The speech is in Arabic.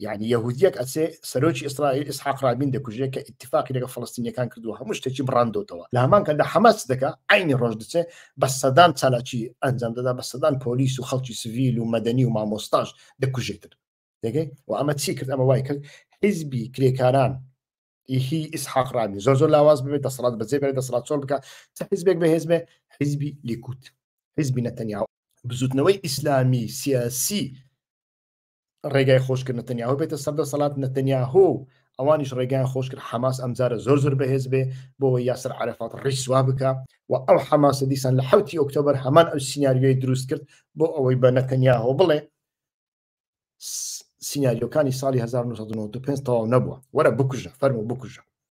يعني يهوديك أتسي سروشي إسرائيل إسحاق رابين دكو جيكا اتفاقي لك فلسطينية كان كردوها مش تجيب براندو توا لهمان كان دا حماس دكا عيني روش دكا بس سدان تسالاتي أنزام دا بس سدان بوليس وخلطي سيفيل ومدني ومع مستاج دكو جيكتر دكي وأما تسيكرت أما وايكر حزبي كريكاران هي إسحاق رابين زوزو زور لاواز ببي دصلات بزي ببي دصلات صور بكا تحزبك بهزمه حزبي ليكوت حزبي نتنياهو بزوت نوي إسلامي سياسي ڕێگای خۆشکرد نەتەنیاهو بێتە سەردە سەڵات نەتەنیاهۆ ئەوانیش ڕێگیان خۆشکرد حماس ئەمجارە زۆر زۆر بەهێز بێ بۆەوەی یاسر عرفات ڕیسوا بکە و ئەو حماسە دیسان لە حوتی ئۆکتۆبر هەمان ئەو سناریۆی دروست کرد بۆ ئەوەی بە نەتەنیاهۆ بڵێ سناریۆکانی ساڵی 1995 تەواو نەبووە وەرە بکوژە فەرمو بکوژە